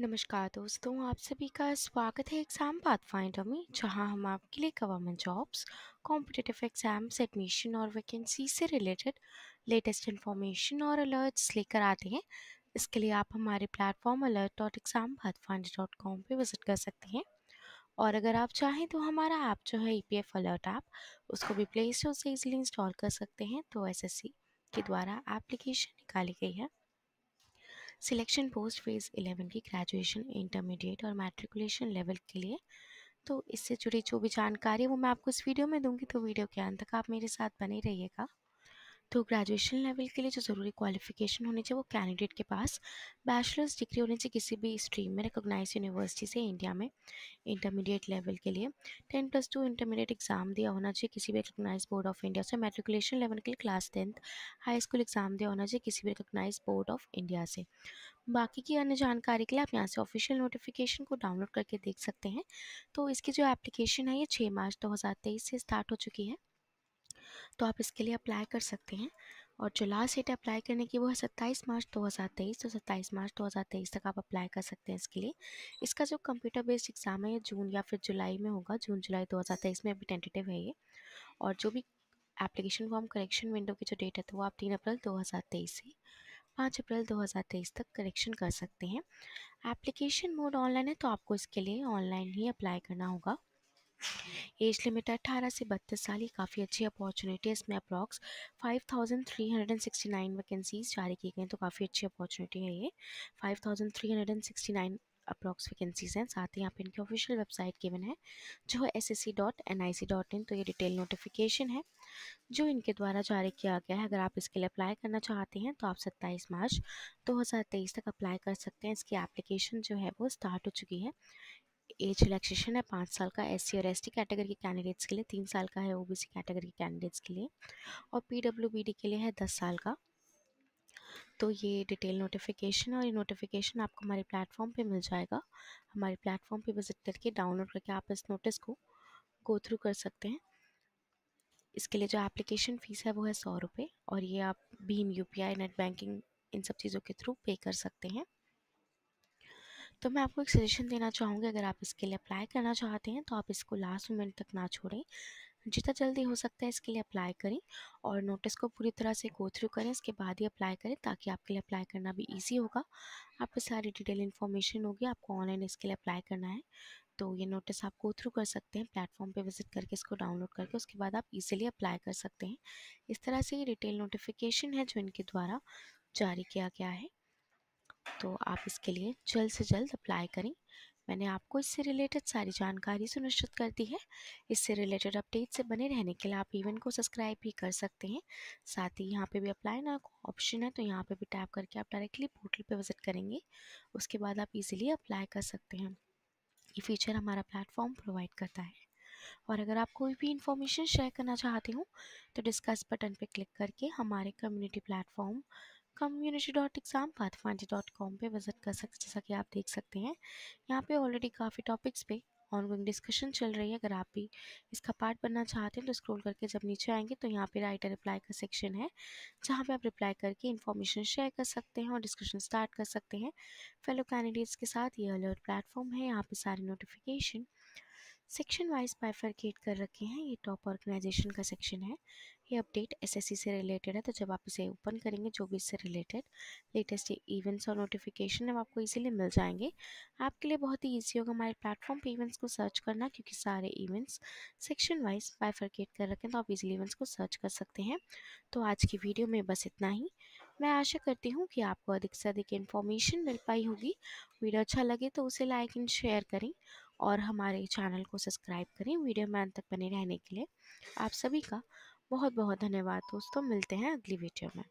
नमस्कार दोस्तों आप सभी का स्वागत है एग्ज़ाम फाइंडर में जहां हम आपके लिए government jobs competitive exams admission और वैकेंसी से रिलेटेड लेटेस्ट इन्फॉर्मेशन और अलर्ट्स लेकर आते हैं इसके लिए आप हमारे platform alert dot exam pathfinder dot com पर विज़िट कर सकते हैं और अगर आप चाहें तो हमारा ऐप जो है ई अलर्ट ऐप उसको भी प्ले स्टोर से इजिली इंस्टॉल कर सकते हैं तो एस के द्वारा एप्लीकेशन निकाली गई है सिलेक्शन पोस्ट फेज़ इलेवन की ग्रेजुएशन इंटरमीडिएट और मैट्रिकुलेशन लेवल के लिए तो इससे जुड़ी जो भी जानकारी है वो मैं आपको इस वीडियो में दूंगी तो वीडियो के अंत तक आप मेरे साथ बने रहिएगा तो ग्रेजुएशन लेवल के लिए जो ज़रूरी क्वालिफिकेशन होनी चाहिए वो कैंडिडेट के पास बैचलर्स डिग्री होनी चाहिए किसी भी स्ट्रीम में रिकोगनाइज यूनिवर्सिटी से इंडिया में इंटरमीडिएट लेवल के लिए ten plus two intermediate exam दिया होना चाहिए किसी भी रिकोगनाइज बोर्ड ऑफ इंडिया से मेट्रिकुलेशन लेवल के लिए class tenth high school exam दिया होना चाहिए किसी भी रिकोगनाइज बोर्ड ऑफ इंडिया से बाकी की अन्य जानकारी के लिए आप यहाँ से ऑफिशियल नोटिफिकेशन को डाउनलोड करके देख सकते हैं तो इसकी जो एप्लीकेशन है ये छः मार्च दो से स्टार्ट हो चुकी है तो आप इसके लिए अप्लाई कर सकते हैं और जो लास्ट डेट अप्लाई करने की वो है सत्ताईस मार्च 2023 तो सत्ताईस मार्च 2023 तक आप अप्लाई कर सकते हैं इसके लिए इसका जो कंप्यूटर बेस्ड एग्ज़ाम है जून या फिर जुलाई में होगा जून जुलाई 2023 में अभी टेंटेटिव है ये और जो भी एप्लीकेशन फॉर्म करेक्शन विंडो की जो डेट है तो वो आप तीन अप्रैल दो से पाँच अप्रैल दो तक करेक्शन कर सकते हैं एप्लीकेशन मोड ऑनलाइन है तो आपको इसके लिए ऑनलाइन ही अप्लाई करना होगा एज लिमिट है अठारह से बत्तीस साल ही काफ़ी अच्छी अपॉर्चुनिटी है इसमें approx five thousand three hundred and sixty nine vacancies जारी की गई तो काफ़ी अच्छी अपॉर्चुनिटी है ये five thousand three hundred and sixty nine approx vacancies हैं साथ ही यहाँ पे इनकी ऑफिशियल वेबसाइट गिवन है जो है S S C dot N I C dot in तो ये डिटेल नोटिफिकेशन है जो इनके द्वारा जारी किया गया है अगर आप इसके लिए अप्लाई करना चाहते हैं तो आप 27 मार्च 2023 तक अप्लाई कर सकते हैं इसकी एप्लीकेशन जो है वो स्टार्ट हो चुकी है एज रिलैक्सेशन है पाँच साल का एस सी और एस टी कैटेगरी के कैंडिडेट्स के लिए तीन साल का है ओ बी सी कैटेगरी के कैंडिडेट्स के लिए और पी बी डी के लिए है दस साल का तो ये डिटेल नोटिफिकेशन और ये नोटिफिकेशन आपको हमारे प्लेटफॉर्म पे मिल जाएगा हमारे प्लेटफॉर्म पे विज़िट करके डाउनलोड करके आप इस नोटिस को गो थ्रू कर सकते हैं इसके लिए जो एप्लीकेशन फ़ीस है वो है सौ रुपये और ये आप भीम यू नेट बैंकिंग इन सब चीज़ों के थ्रू पे कर सकते हैं तो मैं आपको एक सजेशन देना चाहूँगी अगर आप इसके लिए अप्लाई करना चाहते हैं तो आप इसको लास्ट मोमेंट तक ना छोड़ें जितना जल्दी हो सकता है इसके लिए अप्लाई करें और नोटिस को पूरी तरह से गो थ्रू करें इसके बाद ही अप्लाई करें ताकि आपके लिए अप्लाई करना भी ईजी होगा आपके सारी डिटेल इन्फॉर्मेशन होगी आपको ऑनलाइन इसके लिए अप्लाई करना है तो ये नोटिस आप गो थ्रू कर सकते हैं प्लेटफॉर्म पे विजिट करके इसको डाउनलोड करके उसके बाद आप इजीली अप्लाई कर सकते हैं इस तरह से ये डिटेल नोटिफिकेशन है जो इनके द्वारा जारी किया गया है तो आप इसके लिए जल्द से जल्द अप्लाई करें मैंने आपको इससे रिलेटेड सारी जानकारी सुनिश्चित कर दी है इससे रिलेटेड अपडेट से बने रहने के लिए आप इवेंट को सब्सक्राइब भी कर सकते हैं साथ ही यहाँ पे भी अप्लाई ना ऑप्शन है तो यहाँ पे भी टैप करके आप डायरेक्टली पोर्टल पे विजिट करेंगे उसके बाद आप इजीली अप्लाई कर सकते हैं ये फीचर हमारा प्लेटफॉर्म प्रोवाइड करता है और अगर आप कोई भी इंफॉर्मेशन शेयर करना चाहते हो तो डिस्कस बटन पर क्लिक करके हमारे community platform community dot exam pathfinder dot com पर विज़िट कर सकते जैसा कि आप देख सकते हैं यहाँ पे ऑलरेडी काफ़ी टॉपिक्स पे ऑनगोइंग डिस्कशन चल रही है अगर आप भी इसका पार्ट बनना चाहते हैं तो स्क्रॉल करके जब नीचे आएंगे तो यहाँ पे राइटर रिप्लाई का सेक्शन है जहाँ पे आप रिप्लाई करके इन्फॉर्मेशन शेयर कर सकते हैं और डिस्कशन स्टार्ट कर सकते हैं फेलो कैंडिडेट्स के साथ ये अलर्ट प्लेटफॉर्म है यहाँ पे सारी नोटिफिकेशन सेक्शन वाइज बाइफरकेट कर रखे हैं ये टॉप ऑर्गेनाइजेशन का सेक्शन है ये अपडेट एसएससी से रिलेटेड है तो जब आप इसे ओपन करेंगे जो भी इससे रिलेटेड लेटेस्ट इवेंट्स और नोटिफिकेशन है आपको इजीली मिल जाएंगे आपके लिए बहुत ही ईजी होगा हमारे प्लेटफॉर्म पे इवेंट्स को सर्च करना क्योंकि सारे इवेंट्स सेक्शन वाइज बाइफरकेट कर रखें तो आप इजिली इवेंट्स को सर्च कर सकते हैं तो आज की वीडियो में बस इतना ही मैं आशा करती हूँ कि आपको अधिक से अधिक इन्फॉर्मेशन मिल पाई होगी वीडियो अच्छा लगे तो उसे लाइक एंड शेयर करें और हमारे चैनल को सब्सक्राइब करें वीडियो में अंत तक बने रहने के लिए आप सभी का बहुत बहुत धन्यवाद दोस्तों मिलते हैं अगली वीडियो में